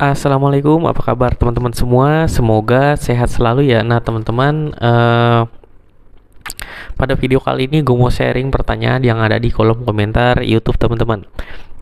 Assalamualaikum, apa kabar teman-teman semua? Semoga sehat selalu ya. Nah, teman-teman, uh, pada video kali ini gue mau sharing pertanyaan yang ada di kolom komentar YouTube teman-teman.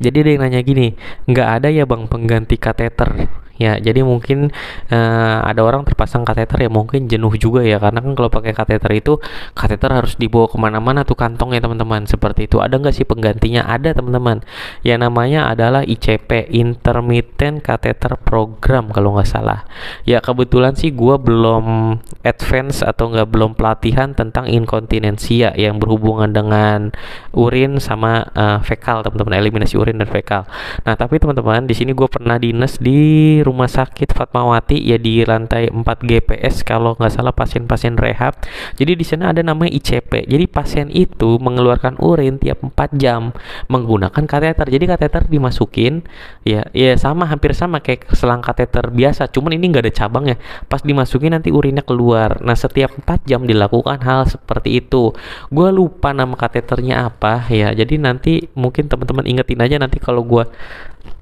Jadi ada yang nanya gini, nggak ada ya bang pengganti kateter? Ya, jadi mungkin uh, ada orang terpasang kateter ya mungkin jenuh juga ya karena kan kalau pakai kateter itu kateter harus dibawa kemana-mana tuh kantong ya teman-teman seperti itu. Ada nggak sih penggantinya? Ada teman-teman. Ya namanya adalah ICP Intermittent Catheter Program kalau nggak salah. Ya kebetulan sih gue belum advance atau nggak belum pelatihan tentang inkontinensia yang berhubungan dengan urin sama uh, fekal teman-teman eliminasi urin dan fekal. Nah tapi teman-teman di sini gue pernah dinas di rumah sakit Fatmawati ya di lantai 4 GPS kalau nggak salah pasien-pasien rehab. Jadi di sana ada namanya ICP. Jadi pasien itu mengeluarkan urin tiap 4 jam menggunakan kateter. Jadi kateter dimasukin ya ya sama hampir sama kayak selang kateter biasa, cuman ini nggak ada cabang ya Pas dimasukin nanti urinnya keluar. Nah, setiap 4 jam dilakukan hal seperti itu. gue lupa nama kateternya apa ya. Jadi nanti mungkin teman-teman ingetin aja nanti kalau gue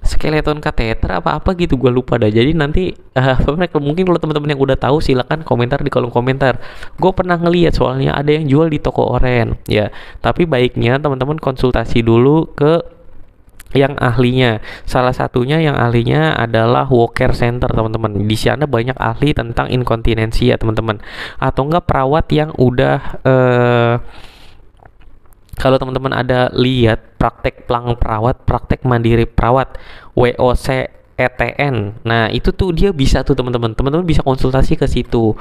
skeleton kateter apa apa gitu gue lupa dah jadi nanti uh, mungkin kalau teman-teman yang udah tahu silakan komentar di kolom komentar gue pernah ngeliat soalnya ada yang jual di toko oren ya tapi baiknya teman-teman konsultasi dulu ke yang ahlinya. Salah satunya yang ahlinya adalah Walker Center, teman-teman. Di sana banyak ahli tentang inkontinensi ya, teman-teman. Atau enggak perawat yang udah uh, kalau teman-teman ada lihat praktek pelang perawat, praktek mandiri perawat, WOC ETN. Nah, itu tuh dia bisa tuh teman-teman. Teman-teman bisa konsultasi ke situ.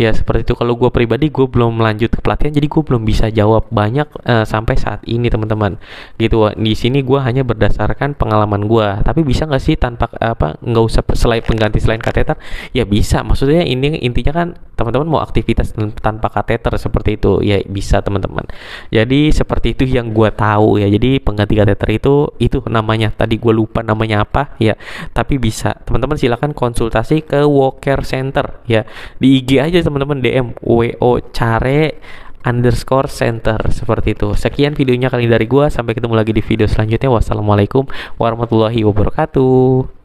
Ya, seperti itu kalau gue pribadi gue belum lanjut ke pelatihan jadi gue belum bisa jawab banyak uh, sampai saat ini teman-teman. Gitu. Di sini gue hanya berdasarkan pengalaman gue. Tapi bisa nggak sih tanpa apa nggak usah selain pengganti selain kateter? Ya bisa. Maksudnya ini intinya kan teman-teman mau aktivitas tanpa kateter seperti itu ya bisa teman-teman jadi seperti itu yang gue tahu ya jadi pengganti kateter itu itu namanya tadi gue lupa namanya apa ya tapi bisa teman-teman silahkan konsultasi ke Walker Center ya di IG aja teman-teman DM wo care underscore center seperti itu sekian videonya kali dari gue sampai ketemu lagi di video selanjutnya wassalamualaikum warahmatullahi wabarakatuh